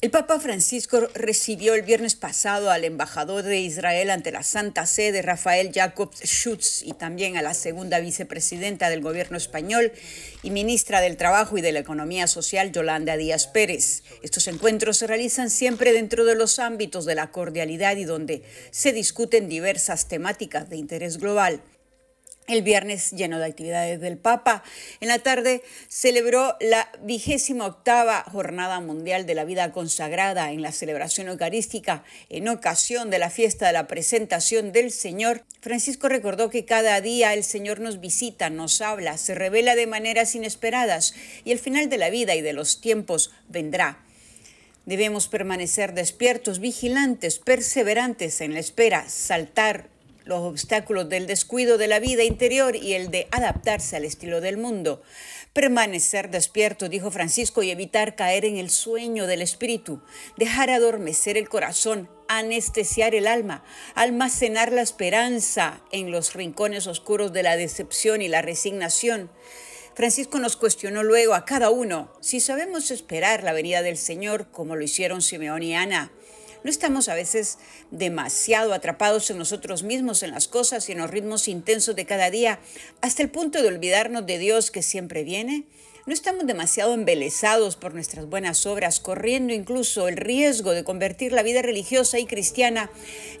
El Papa Francisco recibió el viernes pasado al embajador de Israel ante la Santa Sede, Rafael Jacob Schutz, y también a la segunda vicepresidenta del gobierno español y ministra del Trabajo y de la Economía Social, Yolanda Díaz Pérez. Estos encuentros se realizan siempre dentro de los ámbitos de la cordialidad y donde se discuten diversas temáticas de interés global. El viernes, lleno de actividades del Papa, en la tarde celebró la vigésima octava Jornada Mundial de la Vida Consagrada en la celebración eucarística en ocasión de la fiesta de la presentación del Señor. Francisco recordó que cada día el Señor nos visita, nos habla, se revela de maneras inesperadas y el final de la vida y de los tiempos vendrá. Debemos permanecer despiertos, vigilantes, perseverantes en la espera, saltar los obstáculos del descuido de la vida interior y el de adaptarse al estilo del mundo. Permanecer despierto, dijo Francisco, y evitar caer en el sueño del espíritu, dejar adormecer el corazón, anestesiar el alma, almacenar la esperanza en los rincones oscuros de la decepción y la resignación. Francisco nos cuestionó luego a cada uno si sabemos esperar la venida del Señor como lo hicieron Simeón y Ana. No estamos a veces demasiado atrapados en nosotros mismos, en las cosas y en los ritmos intensos de cada día, hasta el punto de olvidarnos de Dios que siempre viene. No estamos demasiado embelesados por nuestras buenas obras, corriendo incluso el riesgo de convertir la vida religiosa y cristiana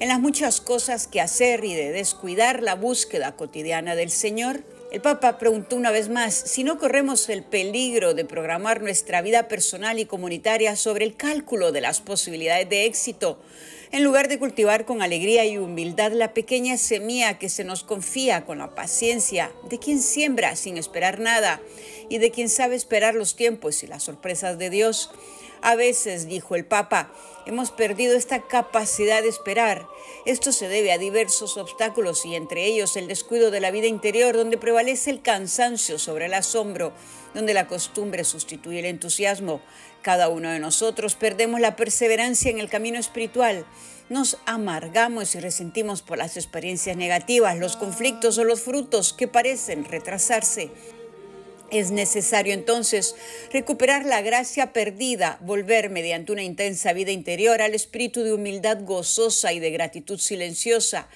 en las muchas cosas que hacer y de descuidar la búsqueda cotidiana del Señor. El Papa preguntó una vez más si no corremos el peligro de programar nuestra vida personal y comunitaria sobre el cálculo de las posibilidades de éxito, en lugar de cultivar con alegría y humildad la pequeña semilla que se nos confía con la paciencia de quien siembra sin esperar nada y de quien sabe esperar los tiempos y las sorpresas de Dios. A veces, dijo el Papa, hemos perdido esta capacidad de esperar. Esto se debe a diversos obstáculos y entre ellos el descuido de la vida interior, donde prevalece el cansancio sobre el asombro, donde la costumbre sustituye el entusiasmo. Cada uno de nosotros perdemos la perseverancia en el camino espiritual. Nos amargamos y resentimos por las experiencias negativas, los conflictos o los frutos que parecen retrasarse. Es necesario entonces recuperar la gracia perdida, volver mediante una intensa vida interior al espíritu de humildad gozosa y de gratitud silenciosa.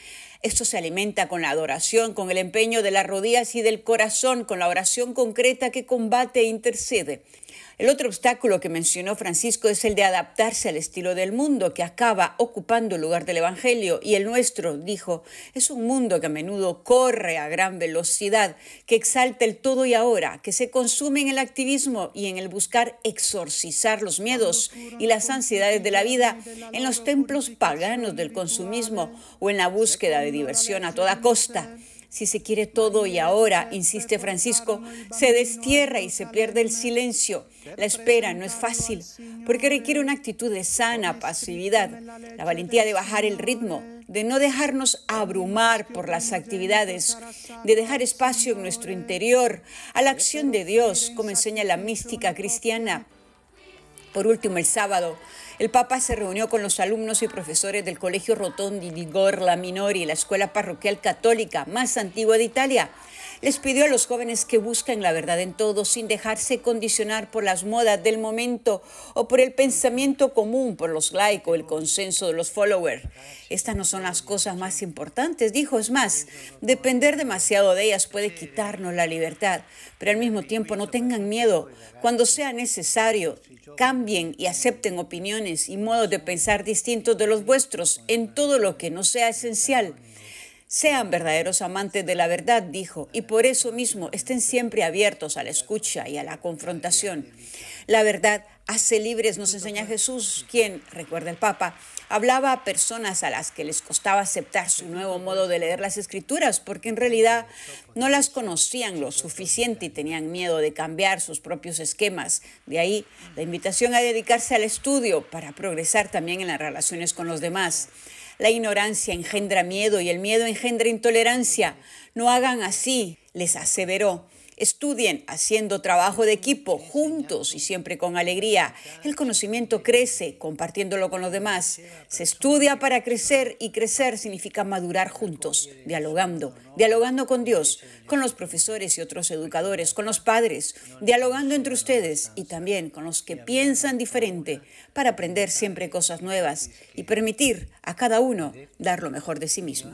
Esto se alimenta con la adoración, con el empeño de las rodillas y del corazón, con la oración concreta que combate e intercede. El otro obstáculo que mencionó Francisco es el de adaptarse al estilo del mundo que acaba ocupando el lugar del Evangelio y el nuestro, dijo, es un mundo que a menudo corre a gran velocidad, que exalta el todo y ahora, que se consume en el activismo y en el buscar exorcizar los miedos y las ansiedades de la vida en los templos paganos del consumismo o en la búsqueda de diversión a toda costa. Si se quiere todo y ahora, insiste Francisco, se destierra y se pierde el silencio. La espera no es fácil, porque requiere una actitud de sana pasividad, la valentía de bajar el ritmo, de no dejarnos abrumar por las actividades, de dejar espacio en nuestro interior a la acción de Dios, como enseña la mística cristiana. Por último, el sábado, el Papa se reunió con los alumnos y profesores del Colegio Rotondi di Gorla Minori, la escuela parroquial católica más antigua de Italia. Les pidió a los jóvenes que busquen la verdad en todo sin dejarse condicionar por las modas del momento o por el pensamiento común, por los laicos, el consenso de los followers. Estas no son las cosas más importantes, dijo. Es más, depender demasiado de ellas puede quitarnos la libertad, pero al mismo tiempo no tengan miedo. Cuando sea necesario, cambien y acepten opiniones y modos de pensar distintos de los vuestros en todo lo que no sea esencial. Sean verdaderos amantes de la verdad, dijo, y por eso mismo estén siempre abiertos a la escucha y a la confrontación. La verdad hace libres, nos enseña Jesús, quien, recuerda el Papa, hablaba a personas a las que les costaba aceptar su nuevo modo de leer las escrituras, porque en realidad no las conocían lo suficiente y tenían miedo de cambiar sus propios esquemas. De ahí la invitación a dedicarse al estudio para progresar también en las relaciones con los demás. La ignorancia engendra miedo y el miedo engendra intolerancia. No hagan así, les aseveró. Estudien haciendo trabajo de equipo, juntos y siempre con alegría. El conocimiento crece compartiéndolo con los demás. Se estudia para crecer y crecer significa madurar juntos, dialogando, dialogando con Dios, con los profesores y otros educadores, con los padres, dialogando entre ustedes y también con los que piensan diferente para aprender siempre cosas nuevas y permitir a cada uno dar lo mejor de sí mismo.